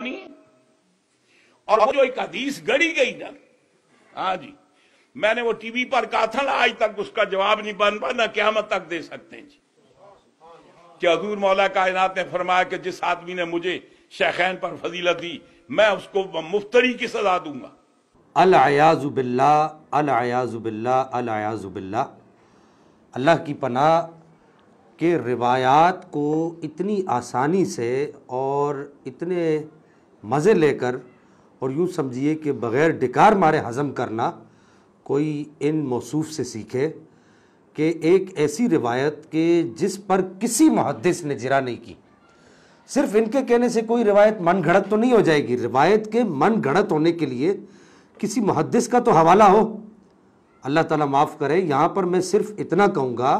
और वो जो एक हदीस गढ़ी गई ना हाँ जी मैंने वो टीवी पर कहा था ना आज तक उसका जवाब नहीं बन पा ना क्या मत तक दे सकते हैं जी कि हजूर मौला कायनात ने फरमाया कि जिस आदमी ने मुझे शैखैन पर फजीलत दी मैं उसको मुफ्तरी की सजा दूंगा अलयाजुबिल्ला अलयाजुबिल्ला अलयाजुबिल्ला अल्लाह की पनाह के रिवायात को इतनी आसानी से और इतने मज़े लेकर और यूँ समझिए कि बग़ैर डिकार मारे हज़म करना कोई इन मौसू से सीखे कि एक ऐसी रिवायत के जिस पर किसी मुहदस ने जरा नहीं की सिर्फ इनके कहने से कोई रिवायत मन घड़त तो नहीं हो जाएगी रिवायत के मन घड़त होने के लिए किसी मुहदस का तो हवाला हो अल्लाह ताला माफ़ करे यहाँ पर मैं सिर्फ इतना कहूँगा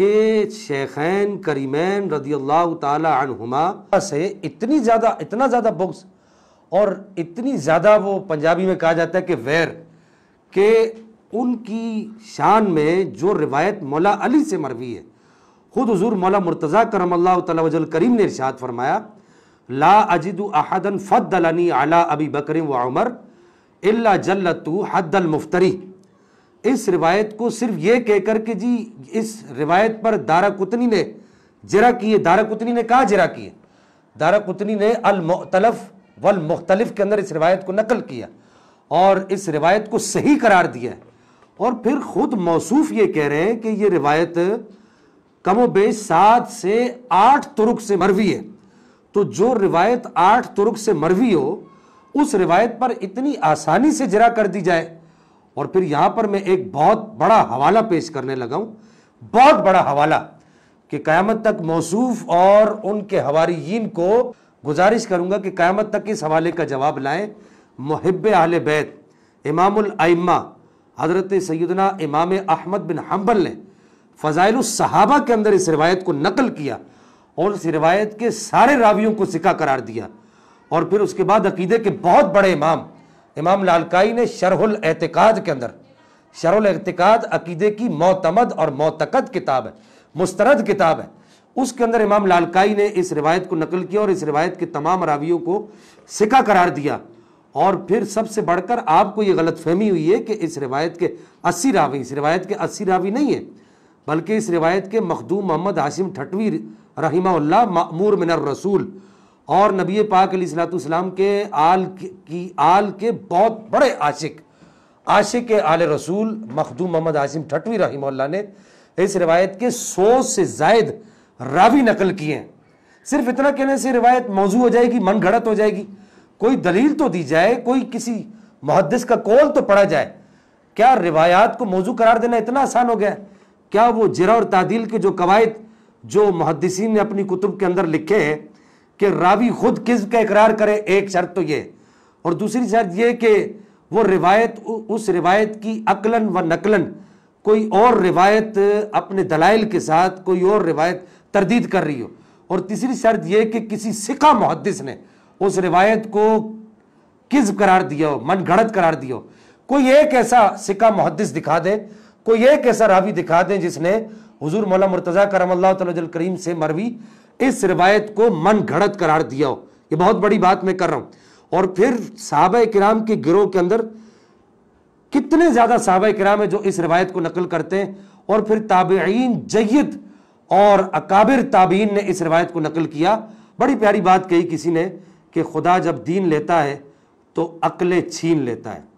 कि शेखैन करीमैन रदी अल्लाह तुमा से इतनी ज़्यादा इतना ज़्यादा बुक्स और इतनी ज़्यादा वो पंजाबी में कहा जाता है कि वैर के उनकी शान में जो रिवायत मौला अली से मरवी है खुद हजूर मौला मुर्तज़ा करम अल्लाह करीम ने इरशाद फरमाया ला अजिद अहदन फ़दलानी अला अबी बकर व उमर अल्ला जल्लतु हदल मुफ्तरी इस रिवायत को सिर्फ ये कहकर के जी इस रिवायत पर दारा कुतनी ने जरा किए दारा कुतनी ने कहा जरा किए दारा कुतनी ने अलमतलफ वल मुख्तलफ के अंदर इस रिवायत को नकल किया और इस रिवायत को सही करार दिया और फिर खुद मौसू ये कह रहे हैं कि यह रिवायत कमो बेश सात से आठ तुर्क से मरवी है तो जो रिवायत आठ तुर्क से मरवी हो उस रिवायत पर इतनी आसानी से जरा कर दी जाए और फिर यहाँ पर मैं एक बहुत बड़ा हवाला पेश करने लगा हूँ बहुत बड़ा हवाला कि क़्यामत तक मौसूफ और उनके हवारीन को गुजारिश करूँगा कि क़्यामत तक इस हवाले का जवाब लाएँ मुहब आल बैत इमामा हज़रत सैदना इमाम अहमद बिन हम्बल ने फ़ज़ाइल सहाबा के अंदर इस रिवायत को नकल किया और इस रिवायत के सारे रावियों को सिका करार दिया और फिर उसके बाद अकीदे के बहुत बड़े इमाम इमाम लालकाई ने शरहुल एहतिकाद के अंदर शरहुल एहतिकाद अकीदे की मोतमद और मोतकद किताब है मुस्तरद किताब है उसके अंदर इमाम लालकाई ने इस रिवायत को नकल किया और इस रिवायत के तमाम रावियों को सिका करार दिया और फिर सबसे बढ़कर आपको ये फहमी हुई है कि इस रिवायत के अस्सी रावी इस रिवायत के अस्सी रावी नहीं है बल्कि इस रिवायत के मखदूम मोहम्मद आसिम ठटवी रहीमा मामूर मिनर रसूल और नबी पाक सलाम के आल की आल के बहुत बड़े आशिक आशिक आल रसूल मखदूम मोहम्मद आसिम ठटवी रही ने इस रिवायत के सौ से जायद रावी नकल किए हैं सिर्फ इतना कहने से रिवायत मौजू हो जाएगी मन घड़त हो जाएगी कोई दलील तो दी जाए कोई किसी मुहदस का कौल तो पढ़ा जाए क्या रिवायात को मौजू करार देना इतना आसान हो गया क्या वो जरा और तादील के जो कवायद जो मुहदसिन ने अपनी कुतुब के अंदर लिखे हैं कि रावी खुद किस का इकरार करे एक शर्त तो ये और दूसरी शर्त ये कि वो रिवायत उस रिवायत की अकलन व नकलन कोई और रिवायत अपने दलाइल के साथ कोई और रिवायत तरदीद कर रही हो और तीसरी शर्त यह कि किसी सिखा मुहदस ने उस रिवायत को किस करार दिया हो मन गढ़त करार दिया हो कोई एक ऐसा सिका मुहदस दिखा दे कोई एक ऐसा रावी दिखा दें जिसने हजूर मौला मुर्तज़ा करम अल्लाह से मरवी इस रिवायत को मन घड़त करार दिया हो ये बहुत बड़ी बात मैं कर रहा हूँ और फिर साहब कराम के गिरोह के अंदर कितने ज़्यादा साहब कराम है जो इस रिवायत को नकल करते हैं और फिर ताबेन जयद और अकाबिर ताबीन ने इस रिवायत को नकल किया बड़ी प्यारी बात कही किसी ने कि खुदा जब दीन लेता है तो अकले छीन लेता है